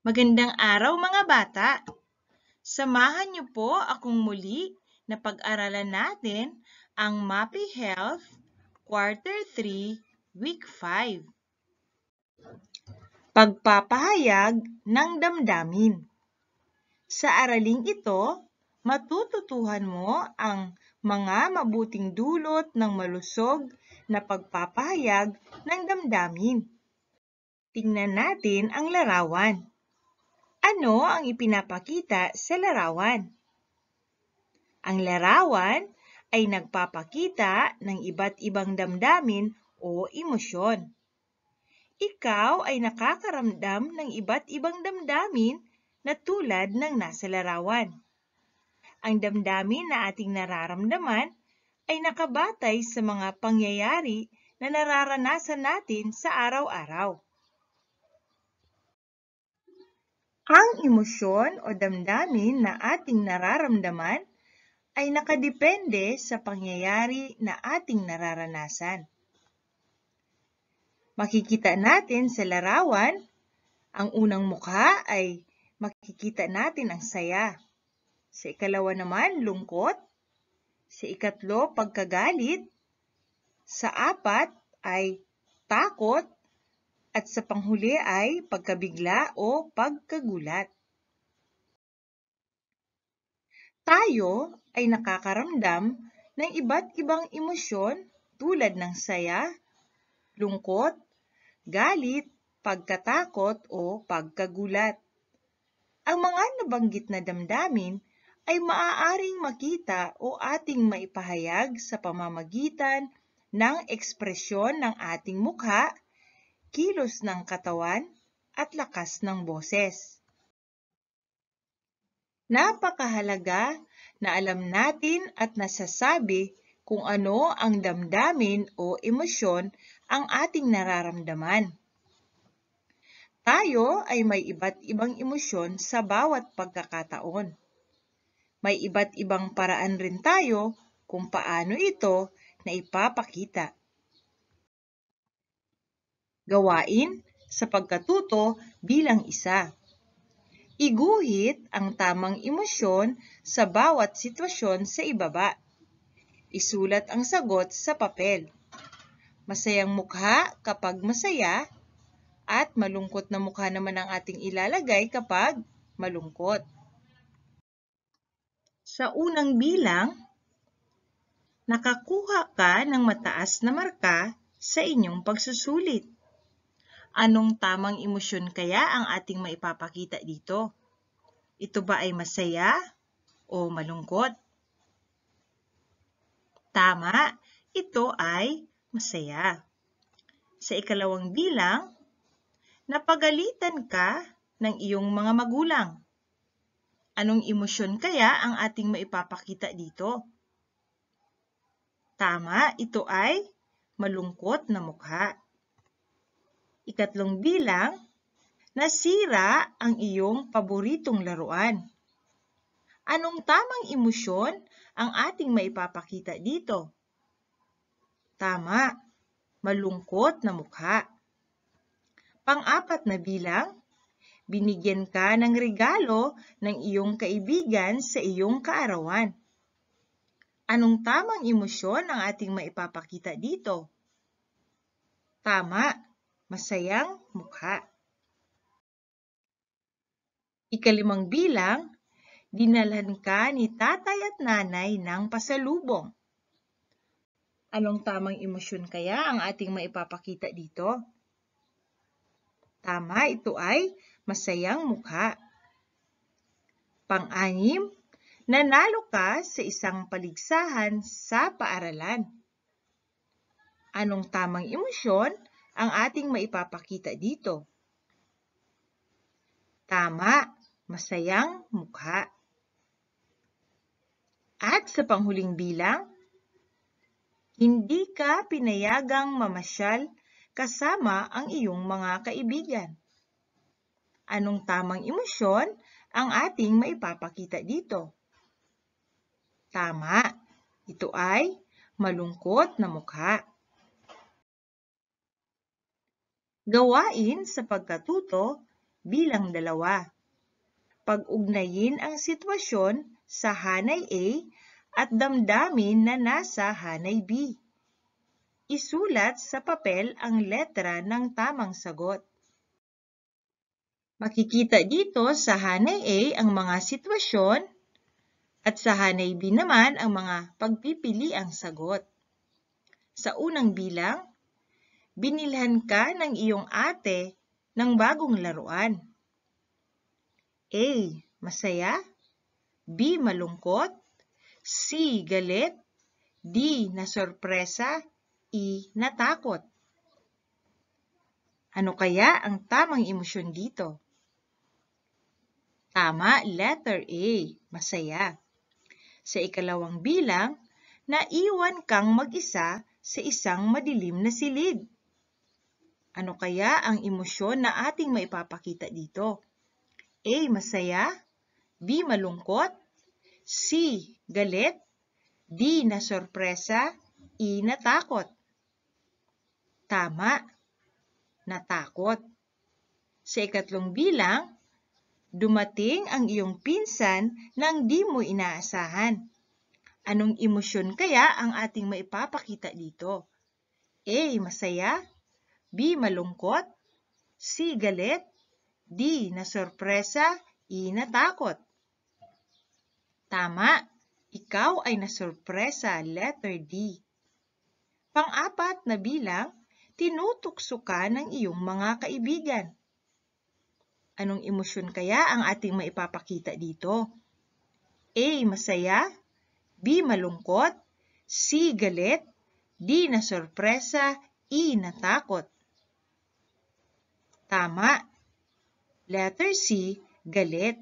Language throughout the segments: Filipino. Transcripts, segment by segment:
Magandang araw mga bata! Samahan niyo po akong muli na pag-aralan natin ang MAPI Health Quarter 3, Week 5. Pagpapahayag ng damdamin Sa araling ito, matututuhan mo ang mga mabuting dulot ng malusog na pagpapahayag ng damdamin. Tingnan natin ang larawan. Ano ang ipinapakita sa larawan? Ang larawan ay nagpapakita ng iba't ibang damdamin o emosyon. Ikaw ay nakakaramdam ng iba't ibang damdamin na tulad ng nasa larawan. Ang damdamin na ating nararamdaman ay nakabatay sa mga pangyayari na nararanasan natin sa araw-araw. Ang emosyon o damdamin na ating nararamdaman ay nakadepende sa pangyayari na ating nararanasan. Makikita natin sa larawan, ang unang mukha ay makikita natin ang saya. Sa ikalawa naman, lungkot. Sa ikatlo, pagkagalit. Sa apat ay takot at sa panghuli ay pagkabigla o pagkagulat. Tayo ay nakakaramdam ng iba't ibang emosyon tulad ng saya, lungkot, galit, pagkatakot o pagkagulat. Ang mga nabanggit na damdamin ay maaaring makita o ating maipahayag sa pamamagitan ng ekspresyon ng ating mukha, kilos ng katawan at lakas ng boses. Napakahalaga na alam natin at nasasabi kung ano ang damdamin o emosyon ang ating nararamdaman. Tayo ay may iba't ibang emosyon sa bawat pagkakataon. May iba't ibang paraan rin tayo kung paano ito na ipapakita gawain sa pagkatuto bilang isa. Iguhit ang tamang emosyon sa bawat sitwasyon sa ibaba. Isulat ang sagot sa papel. Masayang mukha kapag masaya at malungkot na mukha naman ang ating ilalagay kapag malungkot. Sa unang bilang, nakakuha ka ng mataas na marka sa inyong pagsusulit. Anong tamang emosyon kaya ang ating maipapakita dito? Ito ba ay masaya o malungkot? Tama, ito ay masaya. Sa ikalawang bilang, napagalitan ka ng iyong mga magulang. Anong emosyon kaya ang ating maipapakita dito? Tama, ito ay malungkot na mukha ikatlong bilang, nasira ang iyong paboritong laruan. Anong tamang emosyon ang ating maipapakita dito? Tama, malungkot na mukha. Pang-apat na bilang, binigyan ka ng regalo ng iyong kaibigan sa iyong kaarawan. Anong tamang emosyon ang ating maipapakita dito? Tama, masayang mukha. Ikalimang bilang, dinalhan ka ni tatay at nanay ng pasalubong. Anong tamang emosyon kaya ang ating maipapakita dito? Tama, ito ay masayang mukha. Pang-anim, nanalo ka sa isang paligsahan sa paaralan. Anong tamang emosyon ang ating maipapakita dito? Tama, masayang mukha. At sa panghuling bilang, hindi ka pinayagang mamasyal kasama ang iyong mga kaibigan. Anong tamang emosyon ang ating maipapakita dito? Tama, ito ay malungkot na mukha. Gawain sa pagkatuto bilang dalawa. Pag-ugnayin ang sitwasyon sa hanay A at damdamin na nasa hanay B. Isulat sa papel ang letra ng tamang sagot. Makikita dito sa hanay A ang mga sitwasyon at sa hanay B naman ang mga pagpipili ang sagot. Sa unang bilang, binilhan ka ng iyong ate ng bagong laruan. A. Masaya B. Malungkot C. Galit D. Nasorpresa E. Natakot Ano kaya ang tamang emosyon dito? Tama, letter A. Masaya. Sa ikalawang bilang, naiwan kang mag-isa sa isang madilim na silid. Ano kaya ang emosyon na ating maipapakita dito? A. Masaya B. Malungkot C. Galit D. Nasorpresa E. Natakot Tama, natakot. Sa ikatlong bilang, dumating ang iyong pinsan nang di mo inaasahan. Anong emosyon kaya ang ating maipapakita dito? A. Masaya B. Malungkot C. Galit D. Nasorpresa E. Natakot Tama! Ikaw ay nasorpresa, letter D. Pang-apat na bilang, tinutukso ka ng iyong mga kaibigan. Anong emosyon kaya ang ating maipapakita dito? A. Masaya B. Malungkot C. Galit D. Nasorpresa E. Natakot Tama. Letter C, galit.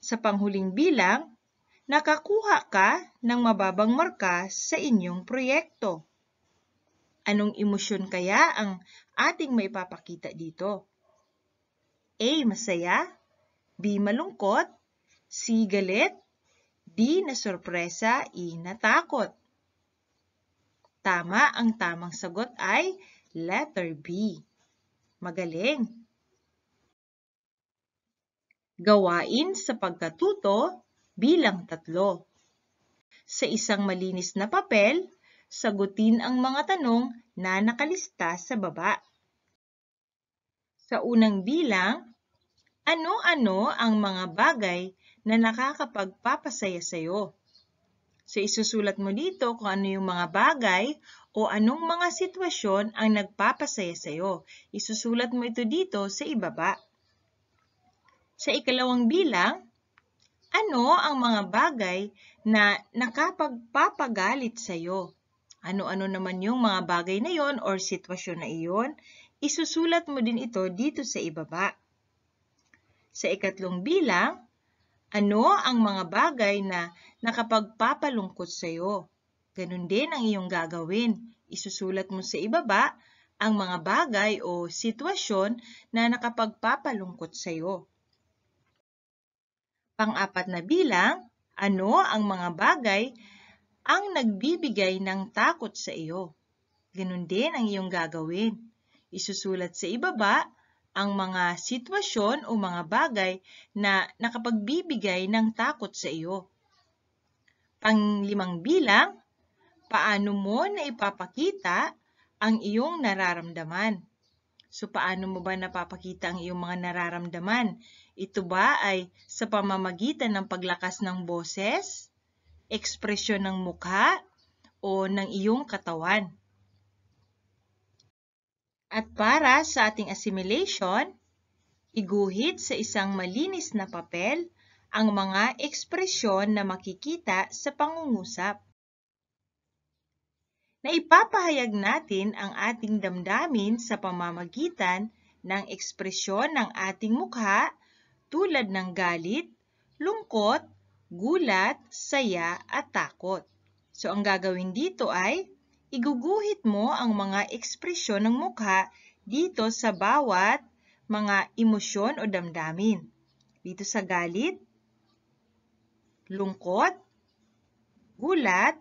Sa panghuling bilang, nakakuha ka ng mababang marka sa inyong proyekto. Anong emosyon kaya ang ating maipapakita dito? A. Masaya B. Malungkot C. Galit D. Nasurpresa E. Natakot Tama ang tamang sagot ay letter B. Magaling! Gawain sa pagkatuto bilang tatlo. Sa isang malinis na papel, sagutin ang mga tanong na nakalista sa baba. Sa unang bilang, ano-ano ang mga bagay na nakakapagpapasaya sa iyo? So isusulat mo dito kung ano yung mga bagay o anong mga sitwasyon ang nagpapasaya sa iyo. Isusulat mo ito dito sa ibaba. Sa ikalawang bilang, ano ang mga bagay na nakapagpapagalit sa iyo? Ano-ano naman yung mga bagay na yon or sitwasyon na iyon? Isusulat mo din ito dito sa ibaba. Sa ikatlong bilang, ano ang mga bagay na nakapagpapalungkot sa iyo? Ganun din ang iyong gagawin. Isusulat mo sa ibaba ang mga bagay o sitwasyon na nakapagpapalungkot sa iyo. Pang-apat na bilang, ano ang mga bagay ang nagbibigay ng takot sa iyo? Ganun din ang iyong gagawin. Isusulat sa ibaba ang mga sitwasyon o mga bagay na nakapagbibigay ng takot sa iyo. Panglimang bilang, Paano mo na ipapakita ang iyong nararamdaman? So, paano mo ba napapakita ang iyong mga nararamdaman? Ito ba ay sa pamamagitan ng paglakas ng boses, ekspresyon ng mukha, o ng iyong katawan? At para sa ating assimilation, iguhit sa isang malinis na papel ang mga ekspresyon na makikita sa pangungusap na ipapahayag natin ang ating damdamin sa pamamagitan ng ekspresyon ng ating mukha tulad ng galit, lungkot, gulat, saya at takot. So ang gagawin dito ay iguguhit mo ang mga ekspresyon ng mukha dito sa bawat mga emosyon o damdamin. Dito sa galit, lungkot, gulat,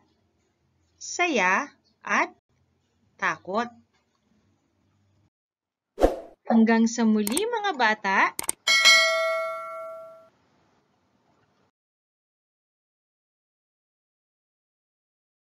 saya, at takot. Hanggang sa muli mga bata,